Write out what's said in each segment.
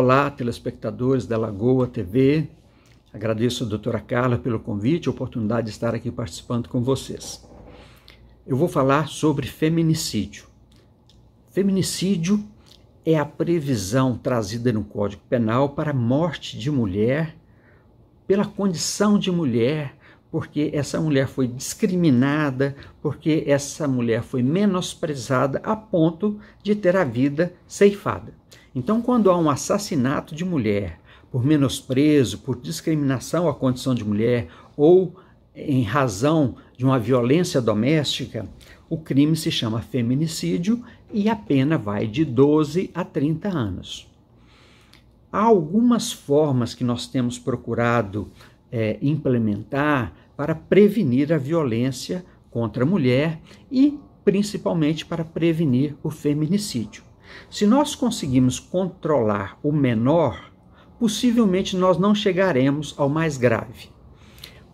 Olá, telespectadores da Lagoa TV. Agradeço a doutora Carla pelo convite e a oportunidade de estar aqui participando com vocês. Eu vou falar sobre feminicídio. Feminicídio é a previsão trazida no Código Penal para a morte de mulher pela condição de mulher, porque essa mulher foi discriminada, porque essa mulher foi menosprezada a ponto de ter a vida ceifada. Então, quando há um assassinato de mulher por menosprezo, por discriminação à condição de mulher ou em razão de uma violência doméstica, o crime se chama feminicídio e a pena vai de 12 a 30 anos. Há algumas formas que nós temos procurado é, implementar para prevenir a violência contra a mulher e principalmente para prevenir o feminicídio. Se nós conseguirmos controlar o menor, possivelmente nós não chegaremos ao mais grave.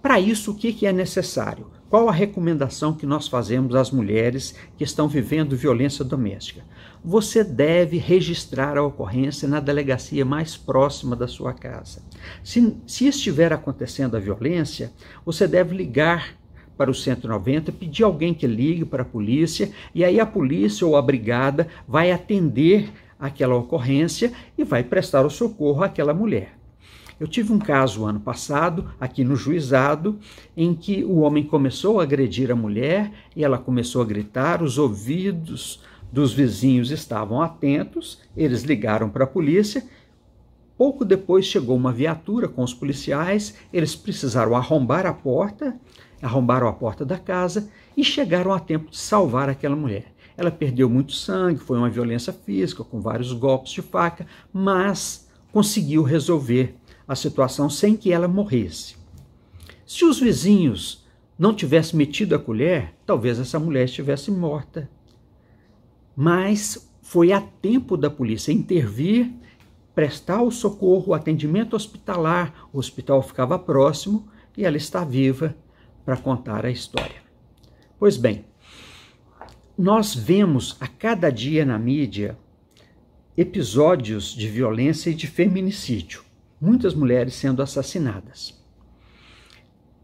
Para isso, o que é necessário? Qual a recomendação que nós fazemos às mulheres que estão vivendo violência doméstica? Você deve registrar a ocorrência na delegacia mais próxima da sua casa. Se, se estiver acontecendo a violência, você deve ligar para o 190, pedir alguém que ligue para a polícia e aí a polícia ou a brigada vai atender aquela ocorrência e vai prestar o socorro àquela mulher. Eu tive um caso ano passado, aqui no juizado, em que o homem começou a agredir a mulher e ela começou a gritar, os ouvidos dos vizinhos estavam atentos, eles ligaram para a polícia. Pouco depois chegou uma viatura com os policiais, eles precisaram arrombar a porta, arrombaram a porta da casa e chegaram a tempo de salvar aquela mulher. Ela perdeu muito sangue, foi uma violência física, com vários golpes de faca, mas conseguiu resolver a situação sem que ela morresse. Se os vizinhos não tivessem metido a colher, talvez essa mulher estivesse morta. Mas foi a tempo da polícia intervir, prestar o socorro, o atendimento hospitalar, o hospital ficava próximo e ela está viva para contar a história. Pois bem, nós vemos a cada dia na mídia episódios de violência e de feminicídio, muitas mulheres sendo assassinadas.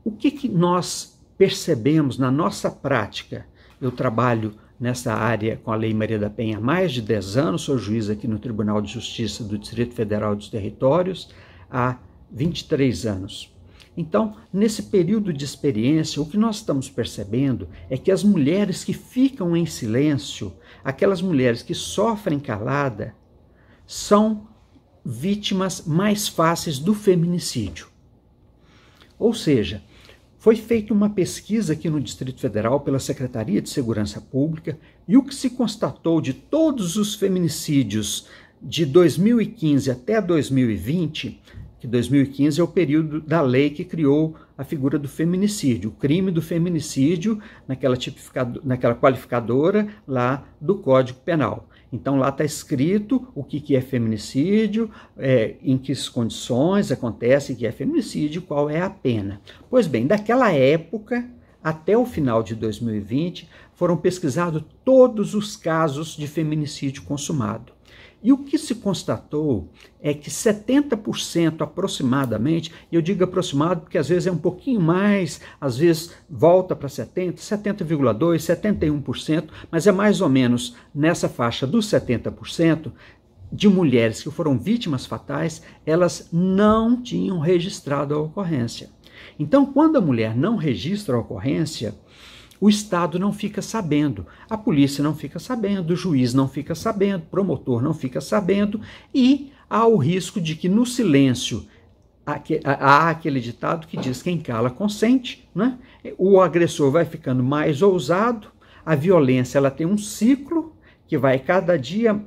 O que, que nós percebemos na nossa prática? Eu trabalho nessa área com a Lei Maria da Penha há mais de 10 anos, sou juiz aqui no Tribunal de Justiça do Distrito Federal dos Territórios há 23 anos. Então, nesse período de experiência, o que nós estamos percebendo é que as mulheres que ficam em silêncio, aquelas mulheres que sofrem calada, são vítimas mais fáceis do feminicídio. Ou seja, foi feita uma pesquisa aqui no Distrito Federal pela Secretaria de Segurança Pública e o que se constatou de todos os feminicídios de 2015 até 2020, que 2015 é o período da lei que criou a figura do feminicídio, o crime do feminicídio naquela, tipificado, naquela qualificadora lá do Código Penal. Então lá está escrito o que, que é feminicídio, é, em que condições acontece que é feminicídio, qual é a pena. Pois bem, daquela época até o final de 2020 foram pesquisados todos os casos de feminicídio consumado. E o que se constatou é que 70% aproximadamente, e eu digo aproximado porque às vezes é um pouquinho mais, às vezes volta para 70, 70,2, 71%, mas é mais ou menos nessa faixa dos 70% de mulheres que foram vítimas fatais, elas não tinham registrado a ocorrência. Então, quando a mulher não registra a ocorrência, o Estado não fica sabendo, a polícia não fica sabendo, o juiz não fica sabendo, o promotor não fica sabendo, e há o risco de que no silêncio há aquele ditado que diz quem cala consente, né? o agressor vai ficando mais ousado, a violência ela tem um ciclo que vai cada dia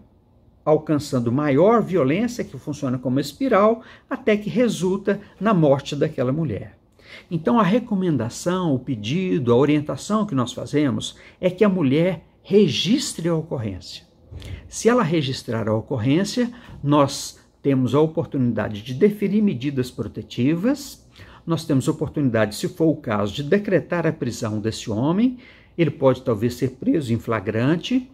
alcançando maior violência, que funciona como espiral, até que resulta na morte daquela mulher. Então, a recomendação, o pedido, a orientação que nós fazemos é que a mulher registre a ocorrência. Se ela registrar a ocorrência, nós temos a oportunidade de deferir medidas protetivas, nós temos oportunidade, se for o caso, de decretar a prisão desse homem. Ele pode talvez ser preso em flagrante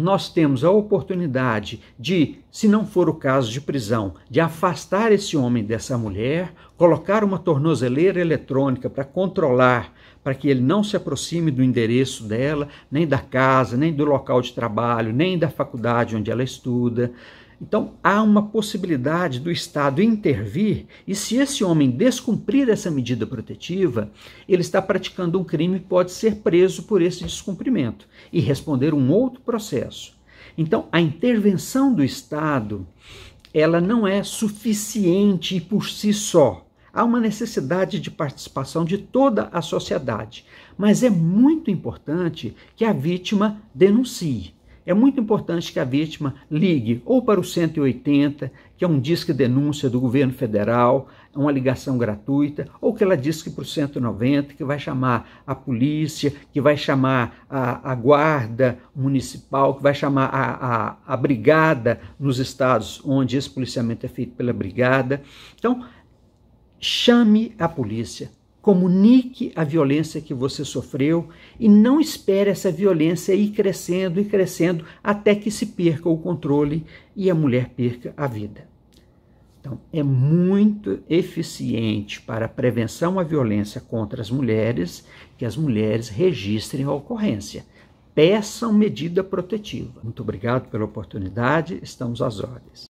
nós temos a oportunidade de, se não for o caso de prisão, de afastar esse homem dessa mulher, colocar uma tornozeleira eletrônica para controlar, para que ele não se aproxime do endereço dela, nem da casa, nem do local de trabalho, nem da faculdade onde ela estuda. Então há uma possibilidade do Estado intervir e se esse homem descumprir essa medida protetiva, ele está praticando um crime e pode ser preso por esse descumprimento e responder um outro processo. Então a intervenção do Estado, ela não é suficiente por si só. Há uma necessidade de participação de toda a sociedade, mas é muito importante que a vítima denuncie é muito importante que a vítima ligue ou para o 180, que é um disque denúncia do governo federal, é uma ligação gratuita, ou que ela disque para o 190, que vai chamar a polícia, que vai chamar a, a guarda municipal, que vai chamar a, a, a brigada nos estados onde esse policiamento é feito pela brigada. Então, chame a polícia, Comunique a violência que você sofreu e não espere essa violência ir crescendo e crescendo até que se perca o controle e a mulher perca a vida. Então, é muito eficiente para a prevenção à violência contra as mulheres que as mulheres registrem a ocorrência. Peçam medida protetiva. Muito obrigado pela oportunidade, estamos às ordens.